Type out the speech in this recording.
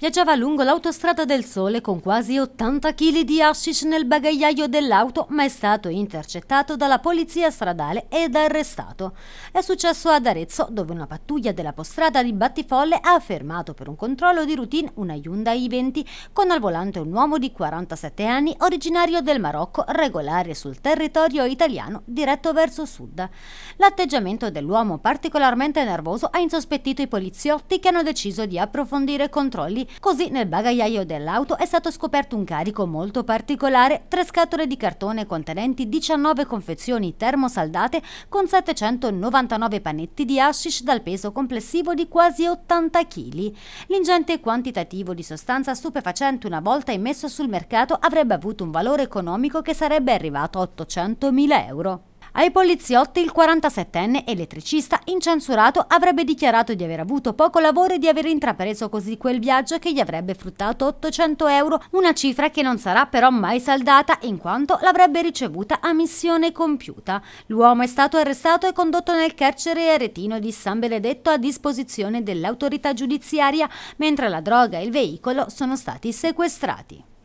viaggiava lungo l'autostrada del Sole con quasi 80 kg di hashish nel bagagliaio dell'auto, ma è stato intercettato dalla polizia stradale ed arrestato. È successo ad Arezzo, dove una pattuglia della postrada di Battifolle ha fermato per un controllo di routine una Hyundai i20 con al volante un uomo di 47 anni originario del Marocco, regolare sul territorio italiano diretto verso sud. L'atteggiamento dell'uomo particolarmente nervoso ha insospettito i poliziotti che hanno deciso di approfondire i controlli Così nel bagagliaio dell'auto è stato scoperto un carico molto particolare, tre scatole di cartone contenenti 19 confezioni termosaldate con 799 panetti di hashish dal peso complessivo di quasi 80 kg. L'ingente quantitativo di sostanza stupefacente una volta immesso sul mercato avrebbe avuto un valore economico che sarebbe arrivato a 800.000 euro. Ai poliziotti il 47enne elettricista incensurato avrebbe dichiarato di aver avuto poco lavoro e di aver intrapreso così quel viaggio che gli avrebbe fruttato 800 euro, una cifra che non sarà però mai saldata in quanto l'avrebbe ricevuta a missione compiuta. L'uomo è stato arrestato e condotto nel carcere aretino di San Benedetto a disposizione dell'autorità giudiziaria, mentre la droga e il veicolo sono stati sequestrati.